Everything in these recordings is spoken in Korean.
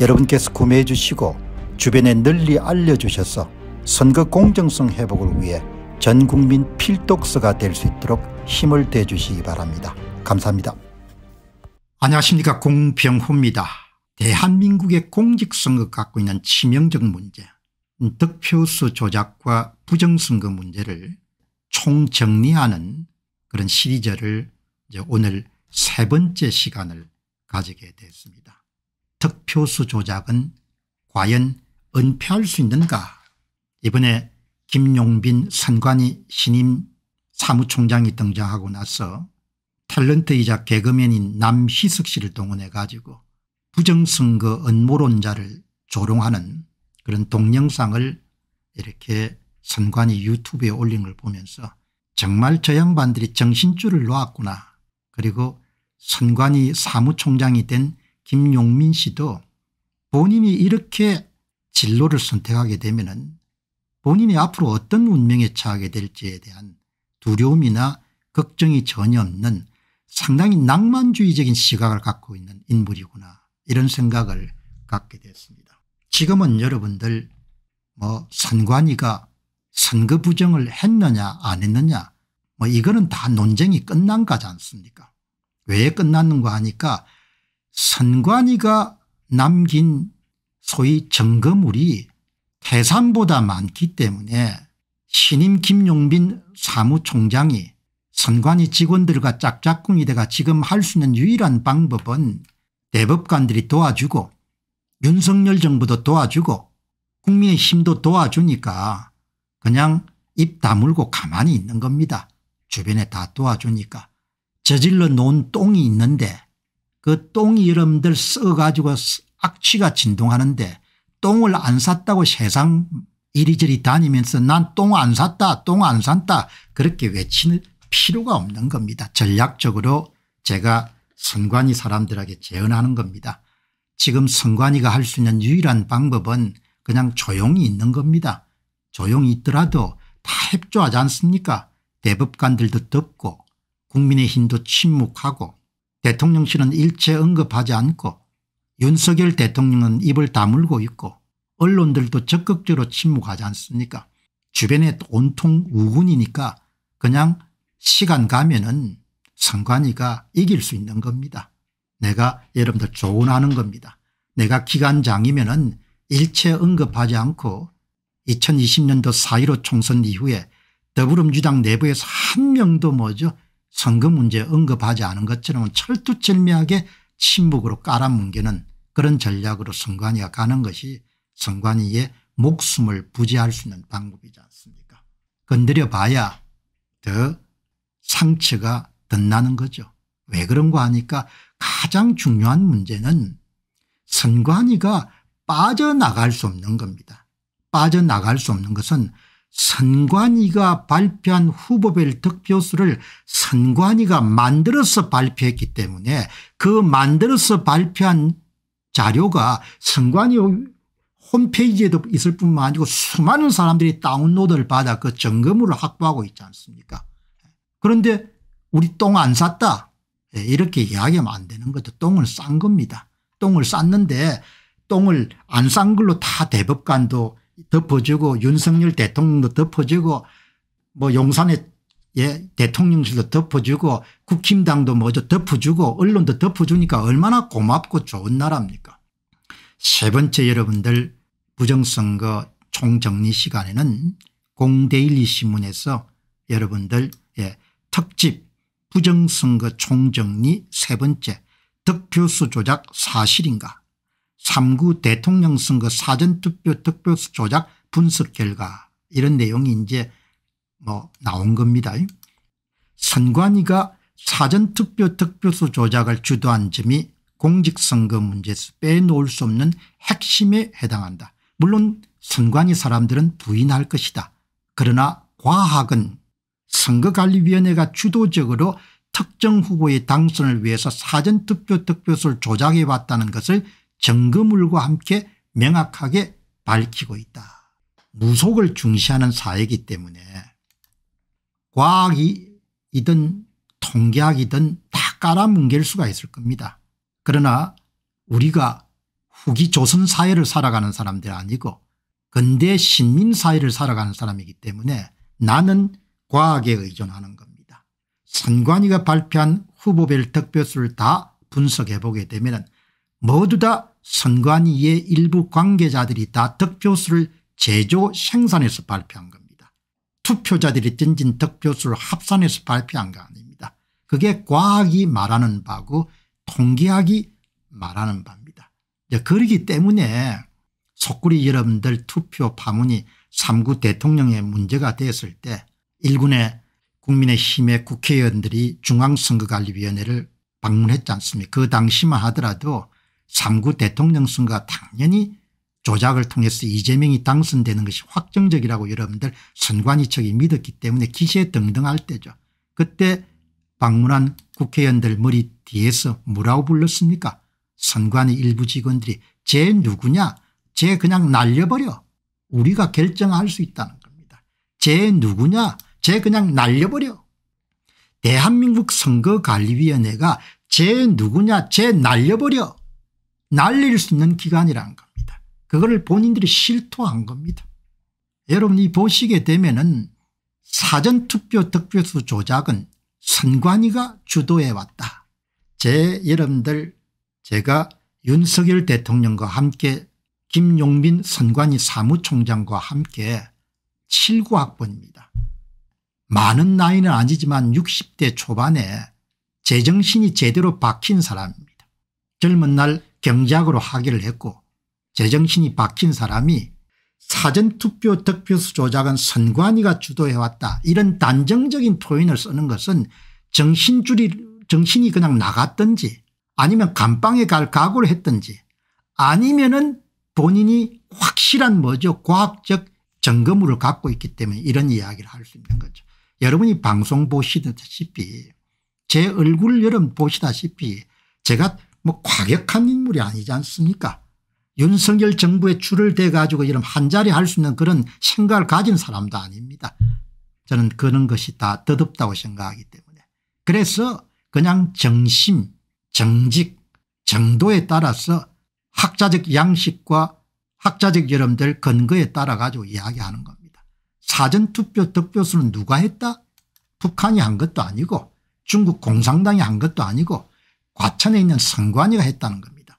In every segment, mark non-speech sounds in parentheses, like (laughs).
여러분께서 구매해 주시고 주변에 널리 알려주셔서 선거 공정성 회복을 위해 전국민 필독서가 될 수 있도록 힘을 대주시기 바랍니다. 감사합니다. 안녕하십니까 공병호입니다. 대한민국의 공직선거 갖고 있는 치명적 문제 득표수 조작과 부정선거 문제를 총정리하는 그런 시리즈를 오늘 세 번째 시간을 가지게 됐습니다. 표수 조작은 과연 은폐할 수 있는가 이번에 김용빈 선관위 신임 사무총장이 등장하고 나서 탤런트이자 개그맨인 남희석 씨를 동원해 가지고 부정선거 음모론자를 조롱하는 그런 동영상을 이렇게 선관위 유튜브에 올린 걸 보면서 정말 저 양반들이 정신줄을 놓았구나 그리고 선관위 사무총장이 된 김용민 씨도 본인이 이렇게 진로를 선택하게 되면 본인이 앞으로 어떤 운명에 처하게 될지에 대한 두려움이나 걱정이 전혀 없는 상당히 낭만주의적인 시각을 갖고 있는 인물이구나 이런 생각을 갖게 됐습니다. 지금은 여러분들 뭐 선관위가 선거 부정을 했느냐 안 했느냐 뭐 이거는 다 논쟁이 끝난 거지 않습니까 왜 끝났는가 하니까 선관위가 남긴 소위 증거물이 태산보다 많기 때문에 신임 김용빈 사무총장이 선관위 직원들과 짝짝꿍이 돼가 지금 할 수 있는 유일한 방법은 대법관들이 도와주고 윤석열 정부도 도와주고 국민의 힘도 도와주니까 그냥 입 다물고 가만히 있는 겁니다. 주변에 다 도와주니까 저질러 놓은 똥이 있는데 그똥 이름들 써가지고 악취가 진동하는데 똥을 안 샀다고 세상 이리저리 다니면서 난 똥 안 샀다 똥 안 샀다 그렇게 외치는 필요가 없는 겁니다. 전략적으로 제가 선관위 사람들에게 재언하는 겁니다. 지금 선관위가 할 수 있는 유일한 방법은 그냥 조용히 있는 겁니다. 조용히 있더라도 다 협조하지 않습니까 대법관들도 덮고 국민의힘도 침묵하고 대통령실은 일체 언급하지 않고 윤석열 대통령은 입을 다물고 있고 언론들도 적극적으로 침묵하지 않습니까 주변에 온통 우군이니까 그냥 시간 가면은 선관위가 이길 수 있는 겁니다. 내가 여러분들 조언하는 겁니다. 내가 기관장이면은 일체 언급하지 않고 2020년도 4.15 총선 이후에 더불어민주당 내부에서 한 명도 뭐죠 선거 문제 언급하지 않은 것처럼 철두철미하게 침묵으로 깔아뭉개는 그런 전략으로 선관위가 가는 것이 선관위의 목숨을 부지할 수 있는 방법이지 않습니까 건드려 봐야 더 상처가 덧나는 거죠. 왜 그런가 하니까 가장 중요한 문제는 선관위가 빠져나갈 수 없는 겁니다. 빠져나갈 수 없는 것은 선관위가 발표한 후보별 득표수를 선관위가 만들어서 발표했기 때문에 그 만들어서 발표한 자료가 선관위 홈페이지에도 있을 뿐만 아니고 수많은 사람들이 다운로드를 받아 그 점검으로 확보하고 있지 않습니까 그런데 우리 똥 안 샀다 예, 이렇게 이야기하면 안 되는 것도 똥을 싼 겁니다 똥을 쌌는데 똥을 안 싼 걸로 다 대법관도 덮어주고 윤석열 대통령도 덮어주고 뭐용산의 예, 대통령실도 덮어주고 국힘당도 뭐죠 덮어주고 언론도 덮어주니까 얼마나 고맙고 좋은 나라입니까 세 번째 여러분들 부정선거 총정리 시간에는 공데일리 신문에서 여러분들 예, 특집 부정선거 총정리 세 번째 덕표수 조작 사실인가 3구 대통령 선거 사전투표 득표수 조작 분석 결과 이런 내용이 이제 뭐 나온 겁니다. 선관위가 사전투표 득표수 조작을 주도한 점이 공직선거 문제에서 빼놓을 수 없는 핵심에 해당한다. 물론 선관위 사람들은 부인할 것이다. 그러나 과학은 선거관리위원회가 주도적으로 특정 후보의 당선을 위해서 사전투표 득표수를 조작해왔다는 것을 점거물과 함께 명확하게 밝히고 있다. 무속을 중시하는 사회이기 때문에 과학이든 통계학이든 다 깔아뭉갤 수가 있을 겁니다. 그러나 우리가 후기 조선사회를 살아가는 사람들 아니고 근대 신민사회를 살아가는 사람이기 때문에 나는 과학에 의존하는 겁니다. 선관위가 발표한 후보별 득표수를 다 분석해보게 되면 모두 다 선관위의 일부 관계자들이 다 득표수를 제조 생산해서 발표한 겁니다. 투표자들이 던진 득표수를 합산해서 발표한 거 아닙니다. 그게 과학이 말하는 바고 통계학이 말하는 바입니다. 그러기 때문에 속구리 여러분들 투표 파문이 3구 대통령의 문제가 됐을 때1군의 국민의힘의 국회의원들이 중앙선거관리위원회를 방문했지 않습니까 그 당시만 하더라도 3구 대통령 선거 가 당연히 조작을 통해서 이재명이 당선되는 것이 확정적이라고 여러분들 선관위 측이 믿었기 때문에 기세 등등할 때죠. 그때 방문한 국회의원들 머리 뒤에서 뭐라고 불렀습니까 선관위 일부 직원들이 쟤 누구냐 쟤 그냥 날려버려 우리가 결정할 수 있다는 겁니다. 쟤 누구냐 쟤 그냥 날려버려 대한민국 선거관리위원회가 쟤 누구냐 쟤 날려버려 날릴 수 있는 기간이란 겁니다. 그거를 본인들이 실토한 겁니다. 여러분이 보시게 되면은 사전투표 득표수 조작은 선관위가 주도해 왔다. 제 여러분들 제가 윤석열 대통령과 함께 김용민 선관위 사무총장과 함께 7구 학번입니다. 많은 나이는 아니지만 60대 초반에 제정신이 제대로 박힌 사람입니다. 젊은 날 경작으로 하기를 했고 제정신이 박힌 사람이 사전투표 득표수 조작은 선관위가 주도해왔다 이런 단정적인 표현을 쓰는 것은 정신줄이 정신이 그냥 나갔든지 아니면 감방에 갈 각오를 했든지 아니면은 본인이 확실한 뭐죠 과학적 점검물을 갖고 있기 때문에 이런 이야기를 할 수 있는 거죠. 여러분이 방송 보시다시피 제 얼굴 여러분 보시다시피 제가 뭐 과격한 인물이 아니지 않습니까 윤석열 정부의 줄을 대 가지고 이런 한자리 할 수 있는 그런 생각을 가진 사람도 아닙니다. 저는 그런 것이 다 더덥다고 생각하기 때문에 그래서 그냥 정심 정직 정도에 따라서 학자적 양식과 학자적 여러분들 근거에 따라 가지고 이야기하는 겁니다. 사전투표 득표수는 누가 했다? 북한이 한 것도 아니고 중국 공산당이 한 것도 아니고 과천에 있는 선관위가 했다는 겁니다.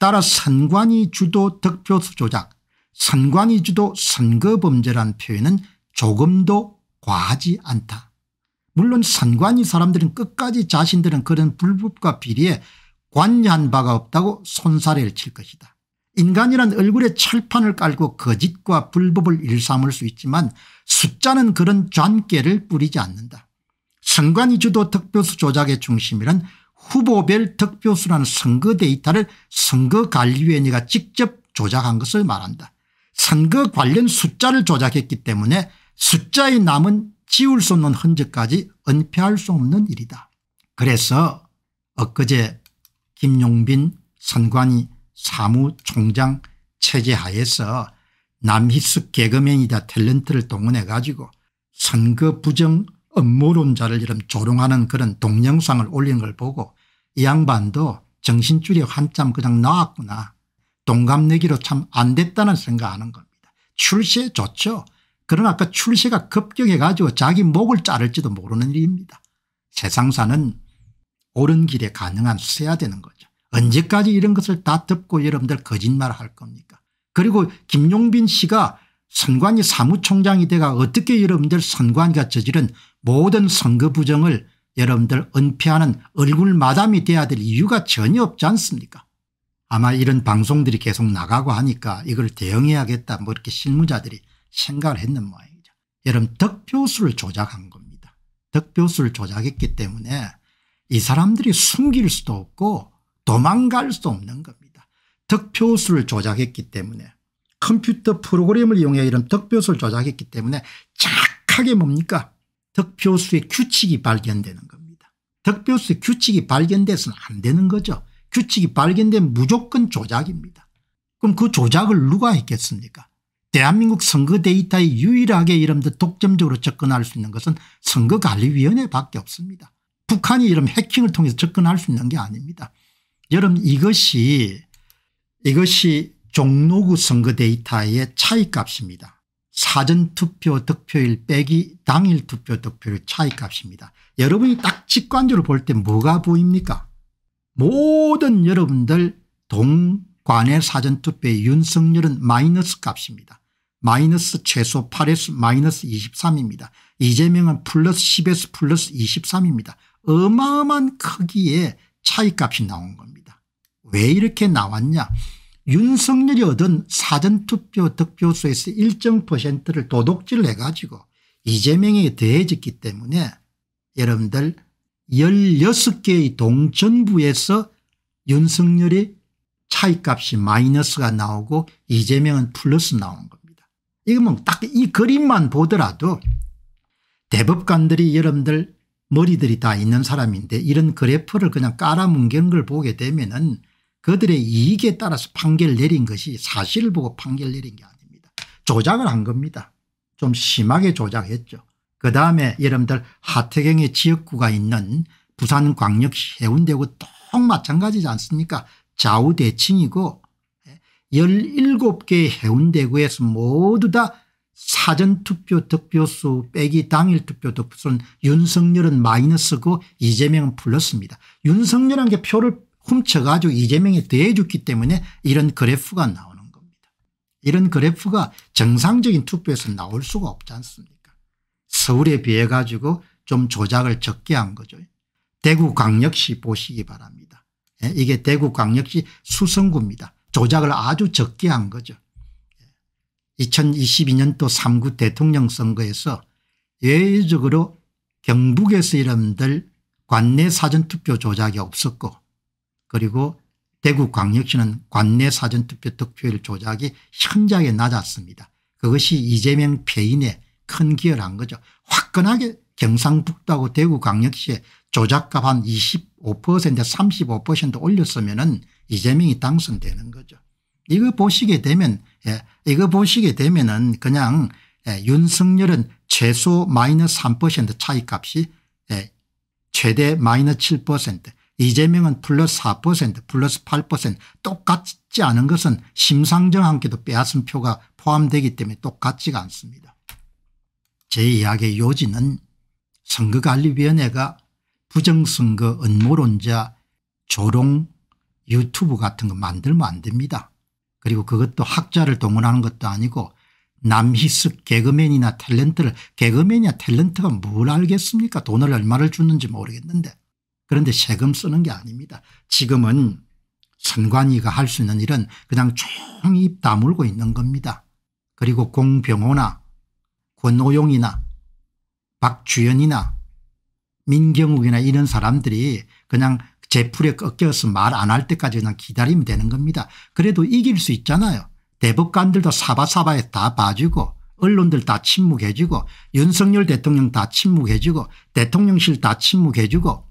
따라 선관위 주도 득표 조작 선관위 주도 선거범죄란 표현은 조금도 과하지 않다. 물론 선관위 사람들은 끝까지 자신들은 그런 불법과 비리에 관여한 바가 없다고 손사래를 칠 것이다. 인간이란 얼굴에 철판을 깔고 거짓과 불법을 일삼을 수 있지만 숫자는 그런 잔깨를 뿌리지 않는다. 선관위 주도 득표수 조작의 중심이란 후보별 득표수라는 선거 데이터를 선거관리위원회가 직접 조작한 것을 말한다. 선거 관련 숫자를 조작했기 때문에 숫자에 남은 지울 수 없는 흔적까지 은폐할 수 없는 일이다. 그래서 엊그제 김용빈 선관위 사무총장 체제하에서 남희숙 개그맨이다 탤런트를 동원해 가지고 선거 부정 음모론자를 이름 조롱하는 그런 동영상을 올린 걸 보고 이 양반도 정신줄이 한참 그냥 나왔구나. 동갑내기로 참 안 됐다는 생각하는 겁니다. 출시에 좋죠. 그러나 그출시가 급격해 가지고 자기 목을 자를지도 모르는 일입니다. 세상사는 옳은 길에 가능한 수야 되는 거죠. 언제까지 이런 것을 다 덮고 여러분들 거짓말을 할 겁니까 그리고 김용빈 씨가 선관위 사무총장이 돼가 어떻게 여러분들 선관위가 저지른 모든 선거 부정을 여러분들 은폐하는 얼굴마담이 돼야 될 이유가 전혀 없지 않습니까 아마 이런 방송들이 계속 나가고 하니까 이걸 대응해야겠다 뭐 이렇게 실무자들이 생각을 했는 모양이죠. 여러분 득표수를 조작한 겁니다. 득표수를 조작했기 때문에 이 사람들이 숨길 수도 없고 도망갈 수도 없는 겁니다. 득표수를 조작했기 때문에 컴퓨터 프로그램을 이용해 이런 득표수를 조작했기 때문에 착하게 뭡니까 득표수의 규칙이 발견되는 겁니다. 득표수의 규칙이 발견돼서는 안 되는 거죠. 규칙이 발견된 무조건 조작입니다. 그럼 그 조작을 누가 했겠습니까? 대한민국 선거 데이터에 유일하게 이름들 독점적으로 접근할 수 있는 것은 선거관리위원회밖에 없습니다. 북한이 이런 해킹을 통해서 접근할 수 있는 게 아닙니다. 여러분 이것이 이것이 종로구 선거 데이터의 차이값입니다. 사전투표 득표일 빼기 당일 투표 득표율 차이값입니다. 여러분이 딱 직관적으로 볼 때 뭐가 보입니까 모든 여러분들 동관의 사전투표의 윤석열은 마이너스 값입니다. 마이너스 최소 8에서 마이너스 23입니다. 이재명은 플러스 10에서 플러스 23입니다. 어마어마한 크기의 차이값이 나온 겁니다. 왜 이렇게 나왔냐 윤석열이 얻은 사전투표 득표수에서 일정 퍼센트를 도둑질 해가지고 이재명에 더해졌기 때문에 여러분들 16개의 동전부에서 윤석열이 차이값이 마이너스가 나오고 이재명은 플러스 나온 겁니다. 이거면 뭐 딱 이 그림만 보더라도 대법관들이 여러분들 머리들이 다 있는 사람인데 이런 그래프를 그냥 깔아뭉개는 걸 보게 되면 은 그들의 이익에 따라서 판결 내린 것이 사실을 보고 판결 내린 게 아닙니다. 조작을 한 겁니다. 좀 심하게 조작했죠. 그 다음에 여러분들 하태경의 지역구가 있는 부산광역시 해운대구 똑 마찬가지지 않습니까 좌우대칭이고 17개의 예, 해운대구에서 모두 다 사전투표 득표수 빼기 당일 투표 득표수는 윤석열은 마이너스고 이재명은 플러스입니다. 윤석열한 게 표를 훔쳐가지고 이재명이 대해줬기 때문에 이런 그래프가 나오는 겁니다. 이런 그래프가 정상적인 투표에서 나올 수가 없지 않습니까 서울에 비해 가지고 좀 조작을 적게 한 거죠. 대구광역시 보시기 바랍니다. 예, 이게 대구광역시 수성구입니다. 조작을 아주 적게 한 거죠. 2022년도 예, 3구 대통령 선거에서 예외적으로 경북에서 이름들 관내 사전투표 조작이 없었고 그리고 대구광역시는 관내 사전투표 득표율 조작이 현저하게 낮았습니다. 그것이 이재명 폐인에 큰 기여를 한 거죠. 화끈하게 경상북도하고 대구광역시에 조작값 한 2 5 35% 올렸으면 은 이재명이 당선되는 거죠. 이거 보시게 되면 예, 이거 보시게 되면 은 그냥 예, 윤석열은 최소 마이너스 3% 차이값이 예, 최대 마이너스 7% 이재명은 플러스 4% 플러스 8% 똑같지 않은 것은 심상정함께도 빼앗은 표가 포함되기 때문에 똑같지가 않습니다. 제 이야기의 요지는 선거관리위원회가 부정선거 음모론자 조롱 유튜브 같은 거 만들면 안 됩니다. 그리고 그것도 학자를 동원하는 것도 아니고 남희숙 개그맨이나 탤런트를 개그맨이나 탤런트가 뭘 알겠습니까 돈을 얼마를 주는지 모르겠는데 그런데 세금 쓰는 게 아닙니다. 지금은 선관위가 할 수 있는 일은 그냥 조용히 입 다물고 있는 겁니다. 그리고 공병호나 권오용이나 박주연이나 민경욱이나 이런 사람들이 그냥 제풀에 꺾여서 말 안 할 때까지 그냥 기다리면 되는 겁니다. 그래도 이길 수 있잖아요. 대법관들도 사바사바에 다 봐주고 언론들 다 침묵해주고 윤석열 대통령 다 침묵해주고 대통령실 다 침묵해주고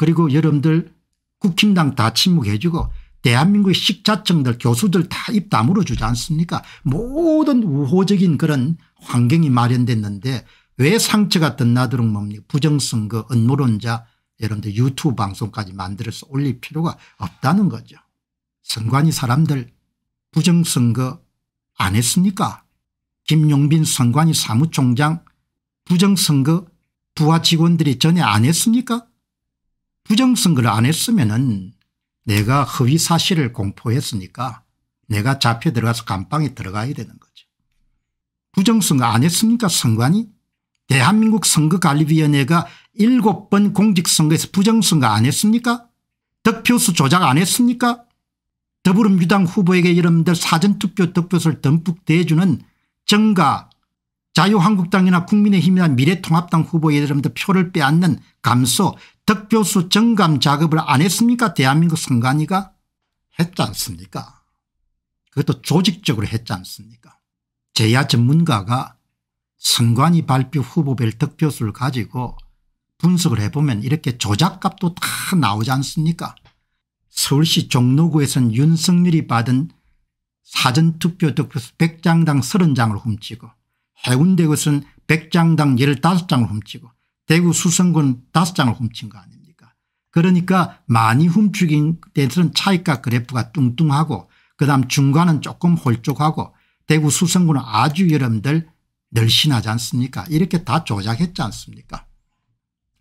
그리고 여러분들 국힘당 다 침묵해주고 대한민국의 식자청들 교수들 다 입 다물어 주지 않습니까 모든 우호적인 그런 환경이 마련됐는데 왜 상처가 덧나도록 뭡니까 부정선거 음모론자 여러분들 유튜브 방송까지 만들어서 올릴 필요가 없다는 거죠. 선관위 사람들 부정선거 안 했습니까 김용빈 선관위 사무총장 부정선거 부하 직원들이 전에 안 했습니까 부정선거를 안 했으면은 내가 허위 사실을 공포했으니까 내가 잡혀 들어가서 감방에 들어가야 되는 거죠. 부정선거 안 했습니까 선관위? 대한민국 선거관리위원회가 7번 공직선거에서 부정선거 안 했습니까? 득표수 조작 안 했습니까? 더불어민주당 후보에게 여러분들 사전투표 득표수를 듬뿍 대주는 정가 자유한국당이나 국민의힘이나 미래통합당 후보에 여러분들 표를 빼앗는 감소 덕교수 정감 작업을 안 했습니까 대한민국 선관위가 했지 않습니까 그것도 조직적으로 했지 않습니까 제야 전문가가 선관위 발표 후보별 득표수를 가지고 분석을 해보면 이렇게 조작값도 다 나오지 않습니까 서울시 종로구에선 윤석열이 받은 사전투표 득표수 100장당 30장을 훔치고 해운대 것은 는 100장당 15장을 훔치고 대구 수성군 다섯 장을 훔친 거 아닙니까 그러니까 많이 훔치긴 때들은 차익과 그래프가 뚱뚱하고 그다음 중간은 조금 홀쭉하고 대구 수성군은 아주 여러분들 늘씬하지 않습니까 이렇게 다 조작했지 않습니까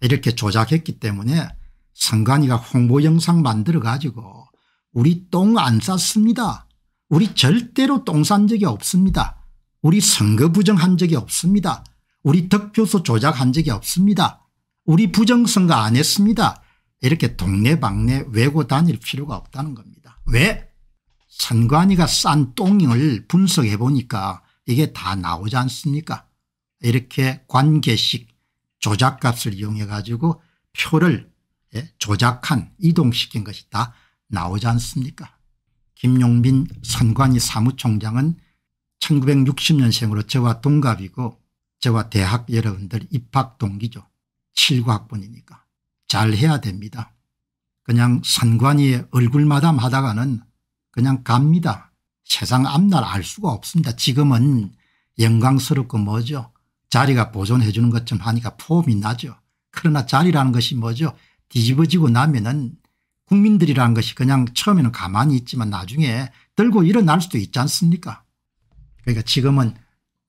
이렇게 조작했기 때문에 선관위가 홍보 영상 만들어 가지고 우리 똥 안 쌌습니다. 우리 절대로 똥싼 적이 없습니다. 우리 선거 부정한 적이 없습니다. 우리 득표수 조작한 적이 없습니다. 우리 부정선거 안 했습니다. 이렇게 동네방네 외고 다닐 필요가 없다는 겁니다. 왜? 선관위가 싼 똥을 분석해 보니까 이게 다 나오지 않습니까 이렇게 관계식 조작값을 이용해 가지고 표를 예, 조작한 이동시킨 것이 다 나오지 않습니까 김용빈 선관위 사무총장은 1960년생으로 저와 동갑이고 저와 대학 여러분들 입학 동기죠. 7과학번이니까 잘해야 됩니다. 그냥 선관위의 얼굴마담 하다가는 그냥 갑니다. 세상 앞날 알 수가 없습니다. 지금은 영광스럽고 뭐죠. 자리가 보존해 주는 것처럼 하니까 포함이 나죠. 그러나 자리라는 것이 뭐죠. 뒤집어지고 나면은 국민들이라는 것이 그냥 처음에는 가만히 있지만 나중에 들고 일어날 수도 있지 않습니까 그러니까 지금은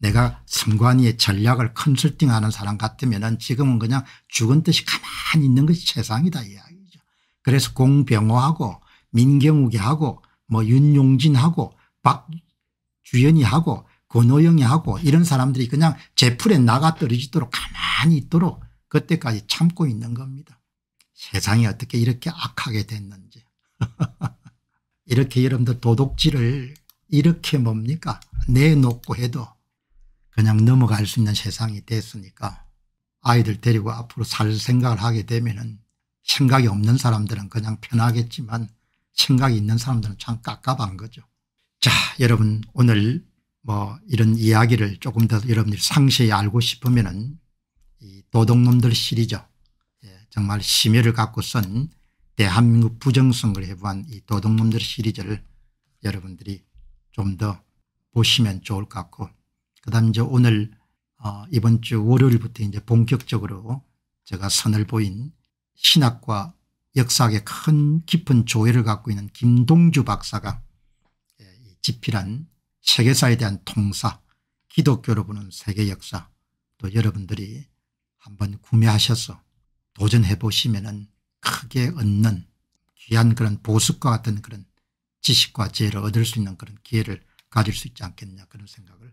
내가 승관위의 전략을 컨설팅하는 사람 같으면 은 지금은 그냥 죽은 듯이 가만히 있는 것이 세상이다 이야기죠. 그래서 공병호하고 민경욱이하고 뭐 윤용진하고 박주연이하고 권오영이하고 이런 사람들이 그냥 제풀에 나가 떨어지도록 가만히 있도록 그때까지 참고 있는 겁니다. 세상이 어떻게 이렇게 악하게 됐는지. (laughs) 이렇게 여러분들 도둑질을 이렇게 뭡니까 내놓고 해도 그냥 넘어갈 수 있는 세상이 됐으니까 아이들 데리고 앞으로 살 생각을 하게 되면은 생각이 없는 사람들은 그냥 편하겠지만 생각이 있는 사람들은 참 깝깝한 거죠. 자 여러분 오늘 뭐 이런 이야기를 조금 더 여러분들이 상세히 알고 싶으면은 이 도둑놈들 시리즈 예, 정말 심혈을 갖고 쓴 대한민국 부정선거 해부한 이 도둑놈들 시리즈를 여러분들이 좀 더 보시면 좋을 것 같고 그다음 이제 오늘 어 이번 주 월요일부터 이제 본격적으로 제가 선을 보인 신학과 역사학의 큰 깊은 조예를 갖고 있는 김동주 박사가 예, 집필한 세계사에 대한 통사 기독교로 보는 세계 역사 또 여러분들이 한번 구매하셔서 도전해 보시면 은 크게 얻는 귀한 그런 보습과 같은 그런 지식과 지혜를 얻을 수 있는 그런 기회를 가질 수 있지 않겠냐 그런 생각을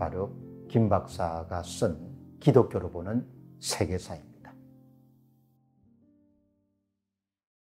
바로 김 박사가 쓴 기독교로 보는 세계사입니다.